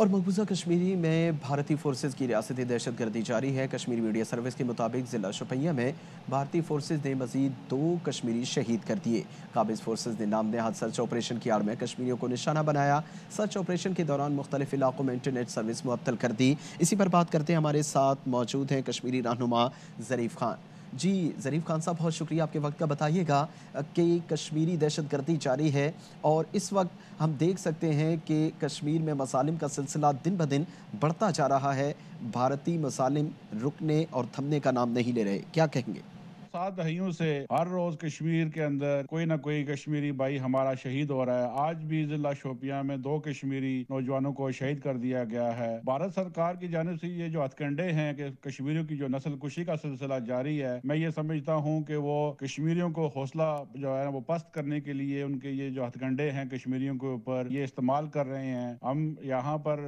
और मकबूजा कश्मीरी में भारतीय फोर्सेज की रियासती दहशत गर्दी जारी है कश्मीर मीडिया सर्विस के मुताबिक ज़िला शपैया में भारतीय फोर्सेज ने मजीद दो कश्मीरी शहीद कर दिए काबिज फोर्सेज ने नाम नामनहाद सर्च ऑपरेशन की आड़ में कश्मीरियों को निशाना बनाया सर्च ऑपरेशन के दौरान मुख्तलिफ इलाकों में इंटरनेट सर्विस मुअत्तल कर दी इसी पर बात करते हैं हमारे साथ मौजूद हैं कश्मीरी रहनुमा जरीफ खान जी जरीफ खान साहब बहुत शुक्रिया आपके वक्त का बताइएगा कि कश्मीरी दहशत गर्दी जारी है और इस वक्त हम देख सकते हैं कि कश्मीर में मसालिम का सिलसिला दिन ब दिन बढ़ता जा रहा है भारतीय मसालिम रुकने और थमने का नाम नहीं ले रहे क्या कहेंगे सात दहियों से हर रोज कश्मीर के अंदर कोई ना कोई कश्मीरी भाई हमारा शहीद हो रहा है आज भी जिला शोपिया में दो कश्मीरी नौजवानों को शहीद कर दिया गया है भारत सरकार की जानब से ये जो हथकंडे हैं कि कश्मीरियों की जो नस्ल कुशी का सिलसिला जारी है मैं ये समझता हूँ कि वो कश्मीरियों को हौसला जो है वो पस्त करने के लिए उनके ये जो हथकंडे हैं कश्मीरियों के ऊपर ये इस्तेमाल कर रहे हैं हम यहाँ पर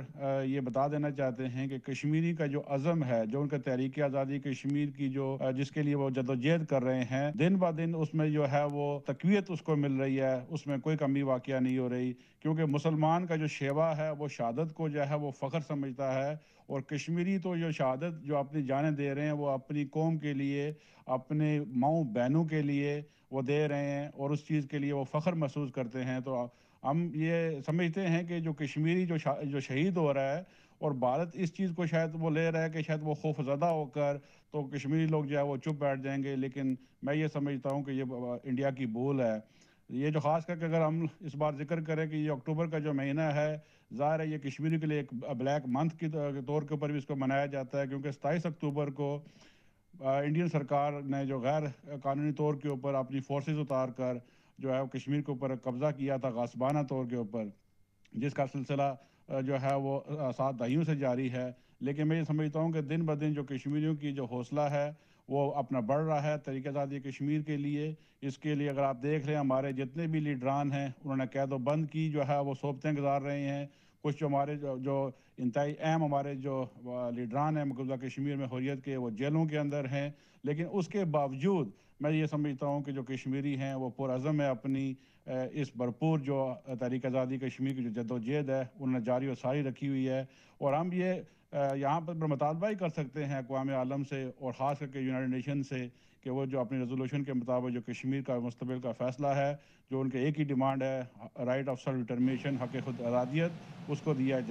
ये बता देना चाहते हैं कि कश्मीरी का जो अजम है जो उनका तहरीक आज़ादी कश्मीर की जो जिसके लिए वो जदोजहद शेयर कर रहे हैं दिन ब दिन उसमें जो है वो तकवीत उसको मिल रही है उसमें कोई कमी वाकया नहीं हो रही क्योंकि मुसलमान का जो शेवा है वो शहादत को जो है वो फ़ख्र समझता है और कश्मीरी तो जो शहादत जो अपनी जानें दे रहे हैं वो अपनी कौम के लिए अपने माओ बहनों के लिए वो दे रहे हैं और उस चीज़ के लिए वो फ़ख्र महसूस करते हैं तो हम ये समझते हैं कि जो कश्मीरी जो जो शहीद हो रहा है और भारत इस चीज़ को शायद वो ले रहा है कि शायद वो खौफ ज़्यादा होकर तो कश्मीरी लोग जो है वो चुप बैठ जाएंगे लेकिन मैं ये समझता हूँ कि ये इंडिया की भूल है ये जो खास करके अगर हम इस बार जिक्र करें कि ये अक्टूबर का जो महीना है ज़ाहिर है ये कश्मीरी के लिए एक ब्लैक मंथ के तौर के ऊपर भी इसको मनाया जाता है क्योंकि सताईस अक्टूबर को इंडियन सरकार ने जो गैर कानूनी तौर के ऊपर अपनी फोर्सेस उतार कर जो है कश्मीर के ऊपर कब्ज़ा किया था गासबाना तौर के ऊपर जिसका सिलसिला जो है वो सात दहाइयों से जारी है लेकिन मैं ये समझता हूँ कि दिन ब दिन जो कश्मीरियों की जो हौसला है वो अपना बढ़ रहा है साथ ये कश्मीर के लिए इसके लिए अगर आप देख रहे हैं हमारे जितने भी लीडरान हैं उन्होंने कैद बंद की जो है वो सोबतें गुजार रहे हैं कुछ जो हमारे जो, जो इंतई अहम हमारे जो लीडरान हैं मकबूजा कश्मीर में हरीत के वो जेलों के अंदर हैं लेकिन उसके बावजूद मैं ये समझता हूँ कि जो कश्मीरी हैं वो पुरज़म है अपनी इस भरपूर जो तहरीक आज़ादी कश्मीर की जो जदोजहद है उन्होंने जारी और सारी रखी हुई है और हम ये यहाँ पर मुतालबा ही कर सकते हैं अकवाम आलम से और ख़ास करके यूनाइट नेशन से कि वो जो अपनी रेजोल्यूशन के मुताबिक जो कश्मीर का मुस्तबिल का फ़ैसला है जो उनके एक ही डिमांड है राइट ऑफ सेल्फ डिटर्मिनेशन हक खुद आज़ादियत उसको दिया जाए